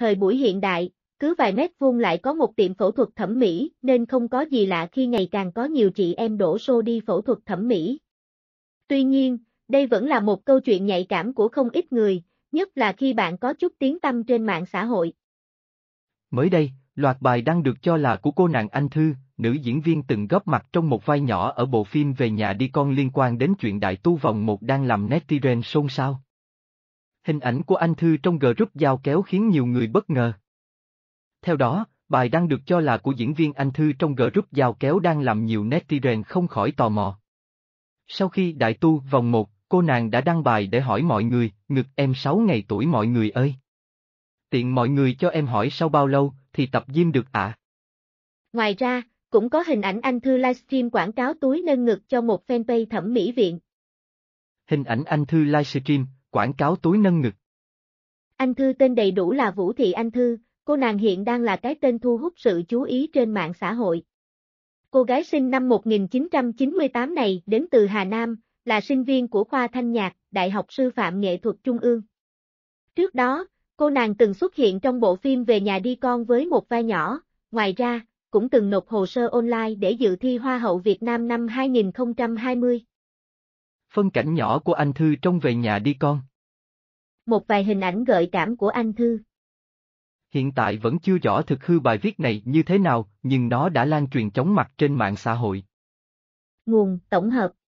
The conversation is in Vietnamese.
Thời buổi hiện đại, cứ vài mét vuông lại có một tiệm phẫu thuật thẩm mỹ, nên không có gì lạ khi ngày càng có nhiều chị em đổ xô đi phẫu thuật thẩm mỹ. Tuy nhiên, đây vẫn là một câu chuyện nhạy cảm của không ít người, nhất là khi bạn có chút tiếng tăm trên mạng xã hội. Mới đây, loạt bài đăng được cho là của cô nàng Anh Thư, nữ diễn viên từng góp mặt trong một vai nhỏ ở bộ phim Về nhà đi con liên quan đến chuyện đại tu vòng một đang làm netizen xôn xao hình ảnh của anh Thư trong group giao kéo khiến nhiều người bất ngờ. Theo đó, bài đăng được cho là của diễn viên anh Thư trong group giao kéo đang làm nhiều netizen không khỏi tò mò. Sau khi đại tu vòng 1, cô nàng đã đăng bài để hỏi mọi người, ngực em 6 ngày tuổi mọi người ơi. Tiện mọi người cho em hỏi sau bao lâu thì tập gym được ạ. Ngoài ra, cũng có hình ảnh anh Thư livestream quảng cáo túi nâng ngực cho một fanpage thẩm mỹ viện. Hình ảnh anh Thư livestream, quảng cáo túi nâng ngực. Anh Thư tên đầy đủ là Vũ Thị Anh Thư, cô nàng hiện đang là cái tên thu hút sự chú ý trên mạng xã hội. Cô gái sinh năm 1998 này đến từ Hà Nam, là sinh viên của khoa thanh nhạc, Đại học Sư phạm Nghệ thuật Trung ương. Trước đó, cô nàng từng xuất hiện trong bộ phim Về nhà đi con với một vai nhỏ, ngoài ra, cũng từng nộp hồ sơ online để dự thi Hoa hậu Việt Nam năm 2020 phân cảnh nhỏ của anh Thư trong về nhà đi con. Một vài hình ảnh gợi cảm của anh Thư. Hiện tại vẫn chưa rõ thực hư bài viết này như thế nào, nhưng nó đã lan truyền chóng mặt trên mạng xã hội. Nguồn, tổng hợp